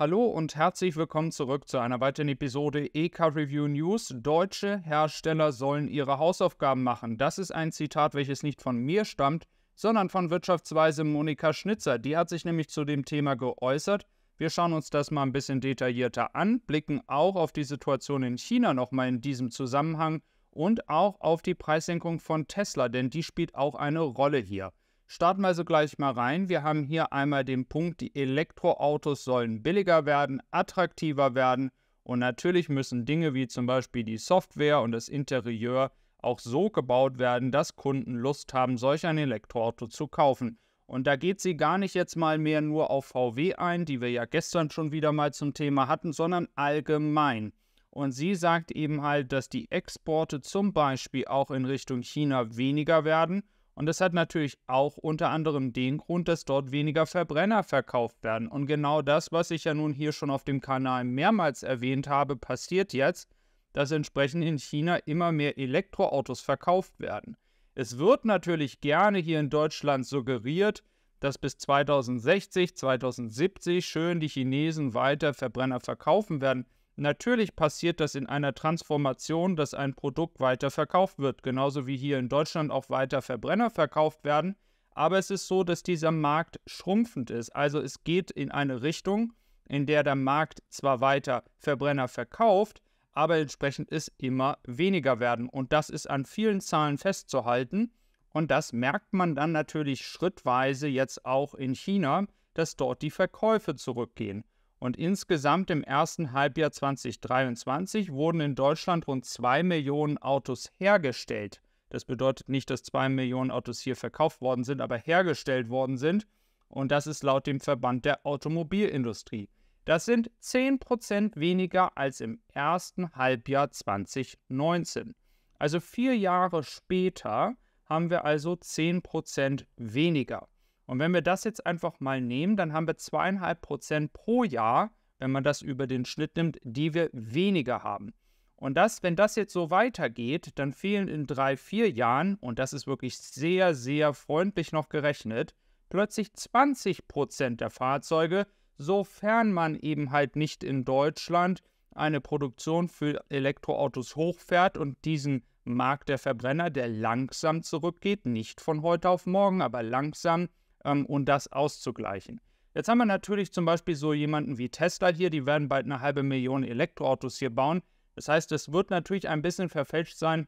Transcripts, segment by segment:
Hallo und herzlich willkommen zurück zu einer weiteren Episode EK Review News. Deutsche Hersteller sollen ihre Hausaufgaben machen. Das ist ein Zitat, welches nicht von mir stammt, sondern von Wirtschaftsweise Monika Schnitzer. Die hat sich nämlich zu dem Thema geäußert. Wir schauen uns das mal ein bisschen detaillierter an, blicken auch auf die Situation in China nochmal in diesem Zusammenhang und auch auf die Preissenkung von Tesla, denn die spielt auch eine Rolle hier. Starten wir also gleich mal rein. Wir haben hier einmal den Punkt, die Elektroautos sollen billiger werden, attraktiver werden und natürlich müssen Dinge wie zum Beispiel die Software und das Interieur auch so gebaut werden, dass Kunden Lust haben, solch ein Elektroauto zu kaufen. Und da geht sie gar nicht jetzt mal mehr nur auf VW ein, die wir ja gestern schon wieder mal zum Thema hatten, sondern allgemein. Und sie sagt eben halt, dass die Exporte zum Beispiel auch in Richtung China weniger werden und das hat natürlich auch unter anderem den Grund, dass dort weniger Verbrenner verkauft werden. Und genau das, was ich ja nun hier schon auf dem Kanal mehrmals erwähnt habe, passiert jetzt, dass entsprechend in China immer mehr Elektroautos verkauft werden. Es wird natürlich gerne hier in Deutschland suggeriert, dass bis 2060, 2070 schön die Chinesen weiter Verbrenner verkaufen werden. Natürlich passiert das in einer Transformation, dass ein Produkt weiter verkauft wird, genauso wie hier in Deutschland auch weiter Verbrenner verkauft werden. Aber es ist so, dass dieser Markt schrumpfend ist. Also es geht in eine Richtung, in der der Markt zwar weiter Verbrenner verkauft, aber entsprechend ist immer weniger werden. Und das ist an vielen Zahlen festzuhalten. Und das merkt man dann natürlich schrittweise jetzt auch in China, dass dort die Verkäufe zurückgehen. Und insgesamt im ersten Halbjahr 2023 wurden in Deutschland rund 2 Millionen Autos hergestellt. Das bedeutet nicht, dass 2 Millionen Autos hier verkauft worden sind, aber hergestellt worden sind. Und das ist laut dem Verband der Automobilindustrie. Das sind 10% weniger als im ersten Halbjahr 2019. Also vier Jahre später haben wir also 10% weniger. Und wenn wir das jetzt einfach mal nehmen, dann haben wir zweieinhalb Prozent pro Jahr, wenn man das über den Schnitt nimmt, die wir weniger haben. Und das, wenn das jetzt so weitergeht, dann fehlen in drei, vier Jahren, und das ist wirklich sehr, sehr freundlich noch gerechnet, plötzlich 20 Prozent der Fahrzeuge, sofern man eben halt nicht in Deutschland eine Produktion für Elektroautos hochfährt und diesen Markt der Verbrenner, der langsam zurückgeht, nicht von heute auf morgen, aber langsam ähm, und das auszugleichen. Jetzt haben wir natürlich zum Beispiel so jemanden wie Tesla hier, die werden bald eine halbe Million Elektroautos hier bauen. Das heißt, es wird natürlich ein bisschen verfälscht sein.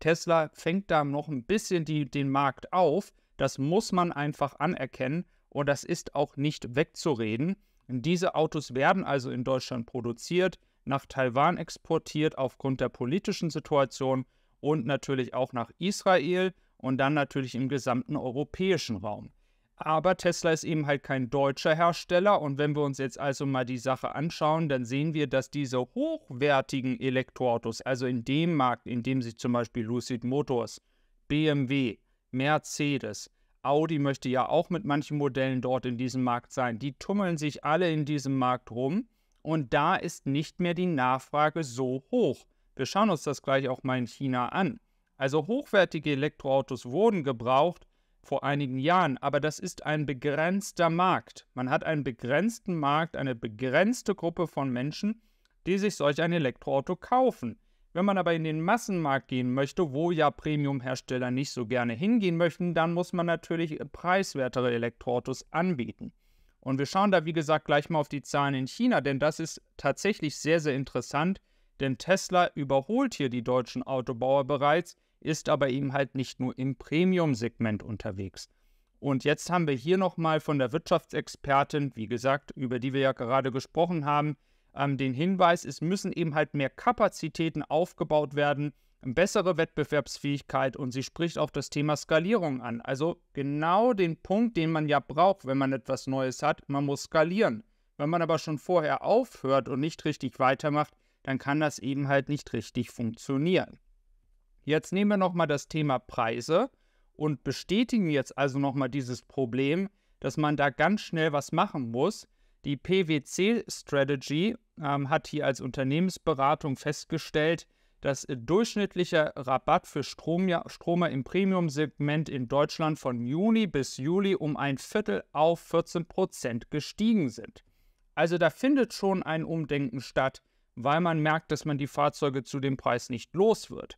Tesla fängt da noch ein bisschen die, den Markt auf. Das muss man einfach anerkennen und das ist auch nicht wegzureden. Diese Autos werden also in Deutschland produziert, nach Taiwan exportiert aufgrund der politischen Situation und natürlich auch nach Israel und dann natürlich im gesamten europäischen Raum. Aber Tesla ist eben halt kein deutscher Hersteller und wenn wir uns jetzt also mal die Sache anschauen, dann sehen wir, dass diese hochwertigen Elektroautos, also in dem Markt, in dem sich zum Beispiel Lucid Motors, BMW, Mercedes, Audi möchte ja auch mit manchen Modellen dort in diesem Markt sein, die tummeln sich alle in diesem Markt rum und da ist nicht mehr die Nachfrage so hoch. Wir schauen uns das gleich auch mal in China an. Also hochwertige Elektroautos wurden gebraucht, vor einigen Jahren, aber das ist ein begrenzter Markt. Man hat einen begrenzten Markt, eine begrenzte Gruppe von Menschen, die sich solch ein Elektroauto kaufen. Wenn man aber in den Massenmarkt gehen möchte, wo ja Premium-Hersteller nicht so gerne hingehen möchten, dann muss man natürlich äh, preiswertere Elektroautos anbieten. Und wir schauen da, wie gesagt, gleich mal auf die Zahlen in China, denn das ist tatsächlich sehr, sehr interessant, denn Tesla überholt hier die deutschen Autobauer bereits ist aber eben halt nicht nur im Premium-Segment unterwegs. Und jetzt haben wir hier nochmal von der Wirtschaftsexpertin, wie gesagt, über die wir ja gerade gesprochen haben, ähm, den Hinweis, es müssen eben halt mehr Kapazitäten aufgebaut werden, bessere Wettbewerbsfähigkeit und sie spricht auch das Thema Skalierung an. Also genau den Punkt, den man ja braucht, wenn man etwas Neues hat, man muss skalieren. Wenn man aber schon vorher aufhört und nicht richtig weitermacht, dann kann das eben halt nicht richtig funktionieren. Jetzt nehmen wir nochmal das Thema Preise und bestätigen jetzt also nochmal dieses Problem, dass man da ganz schnell was machen muss. Die PwC Strategy ähm, hat hier als Unternehmensberatung festgestellt, dass durchschnittlicher Rabatt für Stromja Stromer im Premium-Segment in Deutschland von Juni bis Juli um ein Viertel auf 14 gestiegen sind. Also da findet schon ein Umdenken statt, weil man merkt, dass man die Fahrzeuge zu dem Preis nicht los wird.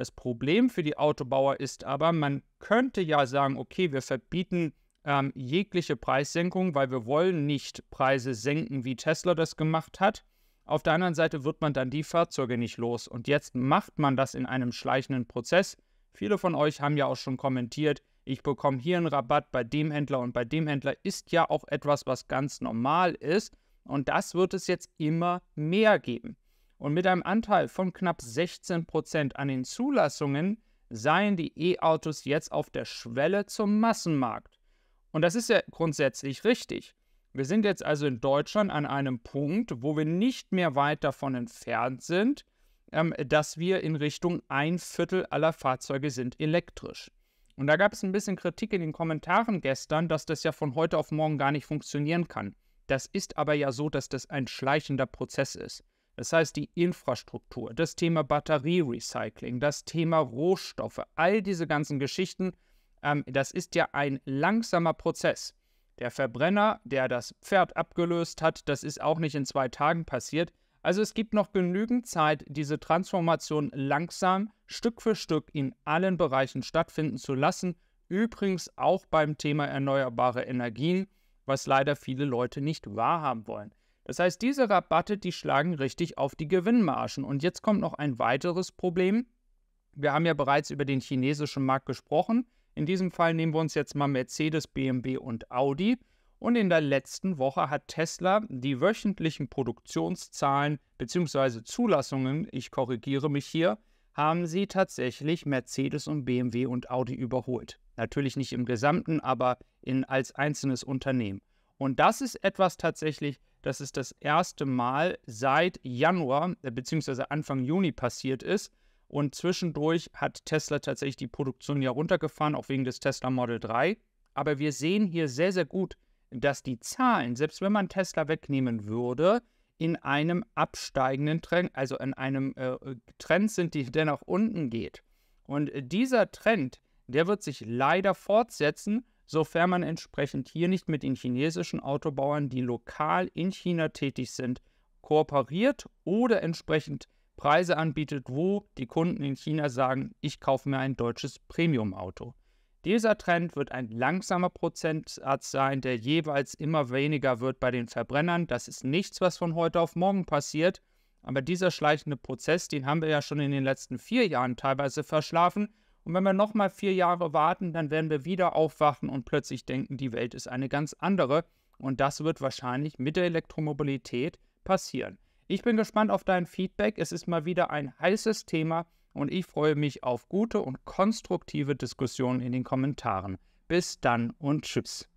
Das Problem für die Autobauer ist aber, man könnte ja sagen, okay, wir verbieten ähm, jegliche Preissenkung, weil wir wollen nicht Preise senken, wie Tesla das gemacht hat. Auf der anderen Seite wird man dann die Fahrzeuge nicht los. Und jetzt macht man das in einem schleichenden Prozess. Viele von euch haben ja auch schon kommentiert, ich bekomme hier einen Rabatt bei dem Händler und bei dem Händler ist ja auch etwas, was ganz normal ist. Und das wird es jetzt immer mehr geben und mit einem Anteil von knapp 16 an den Zulassungen seien die E-Autos jetzt auf der Schwelle zum Massenmarkt. Und das ist ja grundsätzlich richtig. Wir sind jetzt also in Deutschland an einem Punkt, wo wir nicht mehr weit davon entfernt sind, ähm, dass wir in Richtung ein Viertel aller Fahrzeuge sind elektrisch. Und da gab es ein bisschen Kritik in den Kommentaren gestern, dass das ja von heute auf morgen gar nicht funktionieren kann. Das ist aber ja so, dass das ein schleichender Prozess ist. Das heißt, die Infrastruktur, das Thema Batterierecycling, das Thema Rohstoffe, all diese ganzen Geschichten, ähm, das ist ja ein langsamer Prozess. Der Verbrenner, der das Pferd abgelöst hat, das ist auch nicht in zwei Tagen passiert. Also es gibt noch genügend Zeit, diese Transformation langsam, Stück für Stück in allen Bereichen stattfinden zu lassen. Übrigens auch beim Thema erneuerbare Energien, was leider viele Leute nicht wahrhaben wollen. Das heißt, diese Rabatte, die schlagen richtig auf die Gewinnmargen. Und jetzt kommt noch ein weiteres Problem. Wir haben ja bereits über den chinesischen Markt gesprochen. In diesem Fall nehmen wir uns jetzt mal Mercedes, BMW und Audi. Und in der letzten Woche hat Tesla die wöchentlichen Produktionszahlen bzw. Zulassungen, ich korrigiere mich hier, haben sie tatsächlich Mercedes und BMW und Audi überholt. Natürlich nicht im gesamten, aber in, als einzelnes Unternehmen. Und das ist etwas tatsächlich, dass es das erste Mal seit Januar äh, bzw. Anfang Juni passiert ist. Und zwischendurch hat Tesla tatsächlich die Produktion ja runtergefahren, auch wegen des Tesla Model 3. Aber wir sehen hier sehr, sehr gut, dass die Zahlen, selbst wenn man Tesla wegnehmen würde, in einem absteigenden Trend, also in einem äh, Trend sind, die, der nach unten geht. Und äh, dieser Trend, der wird sich leider fortsetzen, sofern man entsprechend hier nicht mit den chinesischen Autobauern, die lokal in China tätig sind, kooperiert oder entsprechend Preise anbietet, wo die Kunden in China sagen, ich kaufe mir ein deutsches Premium-Auto. Dieser Trend wird ein langsamer Prozentsatz sein, der jeweils immer weniger wird bei den Verbrennern. Das ist nichts, was von heute auf morgen passiert. Aber dieser schleichende Prozess, den haben wir ja schon in den letzten vier Jahren teilweise verschlafen und wenn wir nochmal vier Jahre warten, dann werden wir wieder aufwachen und plötzlich denken, die Welt ist eine ganz andere. Und das wird wahrscheinlich mit der Elektromobilität passieren. Ich bin gespannt auf dein Feedback. Es ist mal wieder ein heißes Thema und ich freue mich auf gute und konstruktive Diskussionen in den Kommentaren. Bis dann und tschüss.